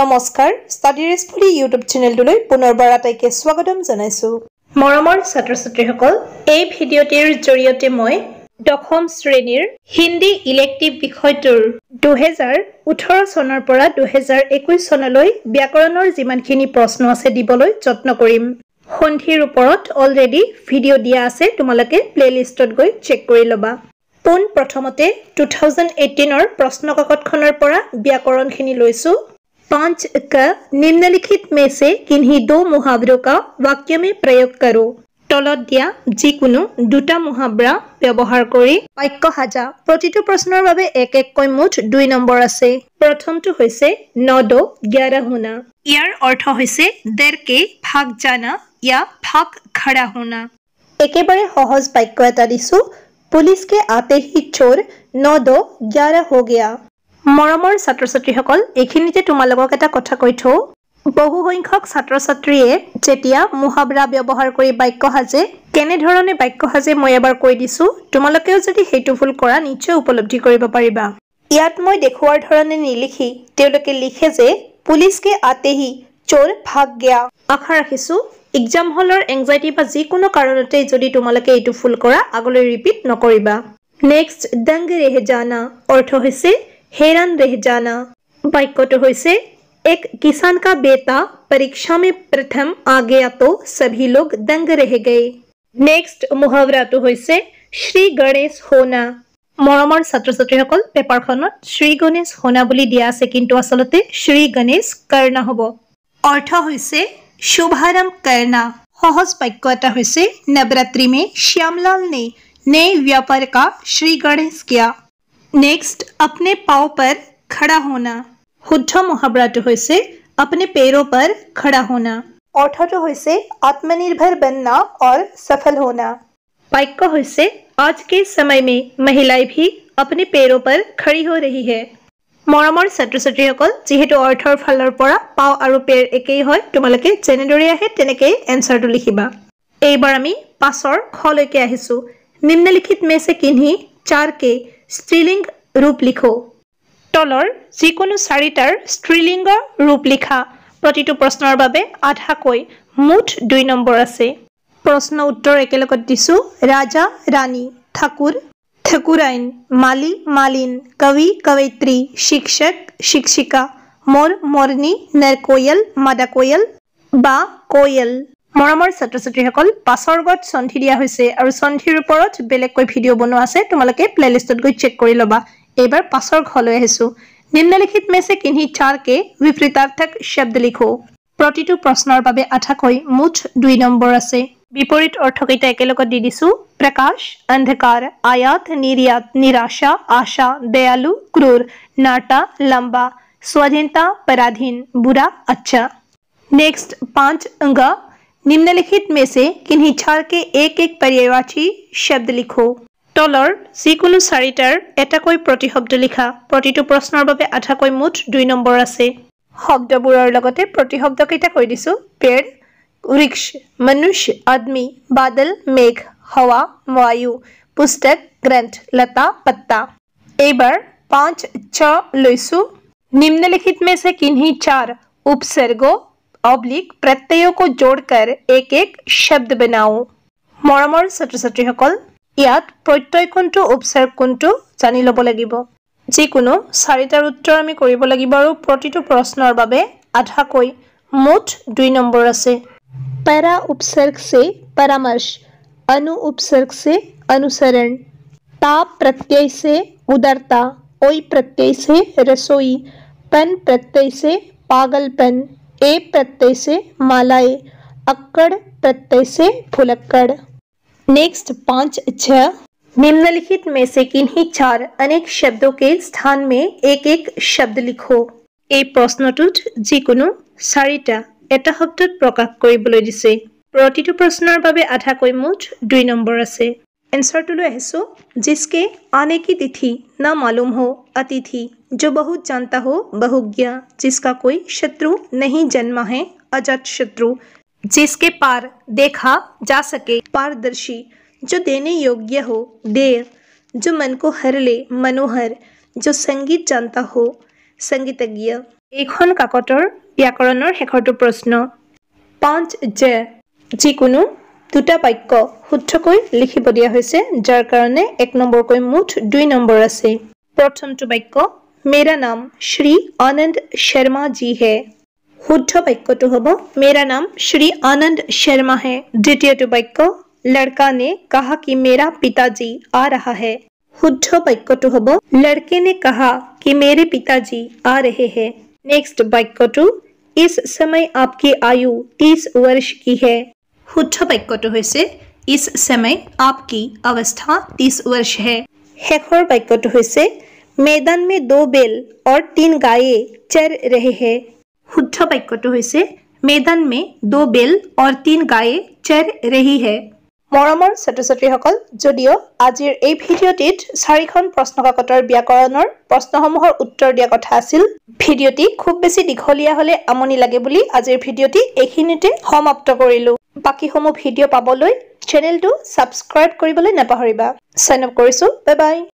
নমস্কাৰ ষ্টাডিৰেছ বুলি ইউটিউব চেনেলটোলৈ পুনৰবাৰ আটাইকে স্বাগতম জনাইছোঁ মৰমৰ ছাত্ৰ ছাত্ৰীসকল এই ভিডিঅ'টিৰ জৰিয়তে মই দশম শ্ৰেণীৰ হিন্দী ইলেক্টিভ বিষয়টোৰ দুহেজাৰ ওঠৰ চনৰ পৰা দুহেজাৰ একৈছ চনলৈ ব্যাকৰণৰ যিমানখিনি প্ৰশ্ন আছে দিবলৈ যত্ন কৰিম সন্ধিৰ ওপৰত অলৰেডি ভিডিঅ' দিয়া আছে তোমালোকে প্লে'লিষ্টত গৈ চেক কৰি ল'বা পোন প্ৰথমতে টু থাউজেণ্ড এইটিনৰ প্ৰশ্নকাকতখনৰ পৰা ব্যাকৰণখিনি লৈছোঁ पांच क निम्नलिखित में से किन्हीं दो मुहावरों का वाक्य में प्रयोग करो তলদিয়া যিকোনো দুটা মহাবৰা ব্যৱহাৰ কৰি বাক্য সাজা প্ৰতিটো প্ৰশ্নৰ বাবে এক প্ৰথমটো হৈছে নদো গ্যাৰা ইয়াৰ অৰ্থ হৈছে দেৰকে ফাক জানা ইয়া ফাক খাৰা একেবাৰে সহজ বাক্য এটা দিছো পুলিচকে আতে হি চোৰ নদো মৰমৰ ছাত্ৰ ছাত্ৰীসকল এইখিনিতে তোমালোকক এটা কথা কৈ থওঁ বহুসংখ্যক ছাত্ৰ ছাত্ৰীয়ে যেতিয়া মুহাবৰা ব্যৱহাৰ কৰি বাক্য সাজে কেনেধৰণে বাক্য সাজে মই এবাৰ কৈ দিছোঁ তোমালোকেও যদি সেইটো ভুল কৰা নিশ্চয় উপলব্ধি কৰিব পাৰিবা ইয়াত মই দেখুওৱাৰ ধৰণে নিলিখি তেওঁলোকে লিখে যে পুলিচ কে আতেহি চোৰ ভাগ গিয়া আশা ৰাখিছোঁ এক্সাম হলৰ এংজাইটি বা যিকোনো কাৰণতে যদি তোমালোকে এইটো ফুল কৰা আগলৈ ৰিপিট নকৰিবা নেক্সট দাংগে ৰেহে জানা অৰ্থ হৈছে हैरान रह जाना बाइकोट से एक किसान का बेटा परीक्षा में प्रथम आ गया तो सभी लोग दंग रह गए नेक्स्ट मुहावरा तो से श्री गणेश होना मरम छात्र छात्री पेपर खन श्री गणेश होना बुली दिया से किंतु असलते श्री गणेश कर्णा हब अर्थ से शुभारम्भ कर्णा सहज वाक्य नवरात्रि में श्यामलाल ने नए व्यापार का श्री गणेश किया नेक्स्ट अपने पाँव पर खड़ा होना শুদ্ধ মহাবরাটো হৈছে अपने पैरों पर खड़ा होना অর্থটো হৈছে আত্মনির্ভর बनना और सफल होना वाक्य হৈছে आज के समय में महिलाएं भी अपने पैरों पर खड़ी हो रही है মৰমৰ ছাত্ৰ ছাত্ৰীসকল যিহেতু অৰ্থৰ ফালৰ পৰা পাও আৰু পেৰ একেই হয় তোমালোকে যেনেদৰে আহে তেনেকেই এনচাৰটো লিখিবা এইবাৰ আমি পাঁচৰ খলৈকে আহিছোঁ নিম্নলিখিত মে চে কিন্হি চাৰ কে স্ত্ৰীলিংগ ৰূপ লিখো তলৰ যিকোনো চাৰিটাৰ স্ত্ৰীলিংগৰ ৰূপ লিখা প্ৰতিটো প্ৰশ্নৰ বাবে আধাকৈ মুঠ দুই নম্বৰ আছে প্ৰশ্ন উত্তৰ একেলগত দিছোঁ ৰাজা ৰাণী ঠাকুৰ ঠাকুৰাইন মালি মালিন কবি কৱিত্ৰী শিক্ষক শিক্ষিকা মোৰ মৰণি নেৰকয়েল মাদাকয়েল বা কোয়েল মৰমৰ ছাত্ৰ ছাত্ৰীসকল পাছৰ গত চন্ধি দিয়া হৈছে আৰু চন্ধিৰ ওপৰত বেলেগকৈ ভিডিঅ' বনোৱা আছে তোমালোকে প্লেলিষ্টত গৈ চেক কৰি ল'বা এইবাৰ পাছৰ ঘৰলৈ আহিছোঁ নিম্নলিখিত মেছে কিনি চাৰকে বিপৰীতাৰ্থক শব্দ লিখো প্ৰতিটো প্ৰশ্নৰ বাবে আঠাকৈ মুঠ দুই নম্বৰ আছে বিপৰীত অৰ্থকেইটা একেলগত দি দিছো প্ৰকাশ অন্ধকাৰ আয়াত নিৰিয়াত নিৰাশা আশা দয়ালু ক্ৰূৰ নাটা লম্বা স্বাধীনতা পৰাধীন বুঢ়া আচ্ছা নেক্সট পাঁচ অংগ निम्नलिखित में से किन्हीं छर के एक एक पर्यवाची शब्द लिखो তলর যিকোনো চারিটার এটাকৈ প্রতিশব্দ লিখা প্রতিটো প্ৰশ্নৰ বাবে আধাকৈ মুঠ দুই নম্বৰ আছে শব্দবোৰৰ লগতে প্ৰতিশব্দ কেইটা কৈ দিছো পেড় বৃক্ষ মনুষ্য আদমি বাদল মেঘ হাৱা বায়ু পুস্তক গ্ৰন্থ লতা পত্তা এইবাৰ পাঁচ ছ লৈছো নিম্নলিখিত মেছে কিন্হি চাৰ উপসৰ্গ অব্লিক প্ৰত্যয়ক জোৰকাৰ এক এক শব্দ বনাও মৰমৰ ছাত্ৰ ছাত্ৰীসকল ইয়াত প্ৰত্যয় কোনটো উপচাৰ কোনটো জানি ল'ব লাগিব যিকোনো চাৰিটাৰ উত্তৰ আমি কৰিব লাগিব আৰু প্ৰতিটো প্ৰশ্নৰ বাবে আধাকৈ মুঠ দুই নম্বৰ আছে পেৰা উপচাৰ্গ চে পৰামৰ্শ অনু উপচাৰ্গ চে অনুচৰণ তা প্ৰত্যয় চে উদাৰতা ঐ প্ৰত্যয় চে ৰসোই পেন প্ৰত্যয় চে পাগলপন এ প্রত্যয়ে মালায়ে अकड़ প্রত্যয়ে ফুলকড় নেক্সট 5 6 নিম্ন লিখিত เม ছে কিহি চার अनेक शब्दों के स्थान में एक एक शब्द लिखो ए प्रश्न टू जिकुनो सारीटा এটা শব্দ প্রকাশ কইবল dise প্রতিটো প্রশ্নের ভাবে আধা কইমুট দুই নম্বর আছে आंसर टू लो ऐसो जिसके आने की तिथि न मालूम हो अतिथि जो बहुत जानता हो बहुज्ञ जिसका कोई शत्रु नहीं जन्मा है अजत शत्रु जिसके पार देखा जा सके पारदर्शी जो देने योग्य हो देव जो मन को हर ले मनोहर जो संगीत जानता हो संगीतज्ञ एक काकटर व्याकरण ব্যাকৰণৰ तो प्रश्न पांच জে जिको দুটা বাক্য শুদ্ধকৈ লিখিব দিয়া হৈছে যাৰ কাৰণে এক নম্বৰকৈ মুঠ দুই নম্বৰ আছে প্ৰথমটো বাক্য মেৰা নাম শ্ৰী আনন্দ শৰ্মা জি হে শুদ্ধ বাক্যটো হ'ব মেৰা নাম শ্ৰী আনন্দ শৰ্মা হে দ্বিতীয়টো বাক্য লড়কা নে কাহা কি মেৰা পিতাজী আ ৰাহা হে শুদ্ধ বাক্যটো হ'ব লড়কে নে কাহা কি মেৰে পিতাজী আ ৰহে হে নেক্সট বাক্যটো ইছ সময় আপকি আয়ু ত্ৰিছ বৰ্ষ কি হে শুদ্ধ বাক্যটো হৈছে ইছ চেমে আপ কি অৱস্থা তিছ ৱৰ্ষ হে শেষৰ বাক্যটো হৈছে মেদান মে দো বেল অৰ তিন গায়ে চেৰ ৰেহে হে শুদ্ধ বাক্যটো হৈছে মেদান মে দো বেল অৰ তিন গায়ে চেৰ ৰেহি হে মৰমৰ ছাত্ৰ ছাত্ৰীসকল যদিও আজিৰ এই ভিডিঅ'টিত চাৰিখন প্ৰশ্নকাকতৰ ব্যাকৰণৰ প্ৰশ্নসমূহৰ উত্তৰ দিয়া কথা আছিল ভিডিঅ'টি খুব বেছি দীঘলীয়া হ'লে আমনি লাগে বুলি আজিৰ ভিডিঅ'টি এইখিনিতে সমাপ্ত কৰিলোঁ বাকীসমূহ ভিডিঅ' পাবলৈ চেনেলটো ছাবস্ক্ৰাইব কৰিবলৈ নাপাহৰিবা চাইন আপ কৰিছোঁ বাই বাই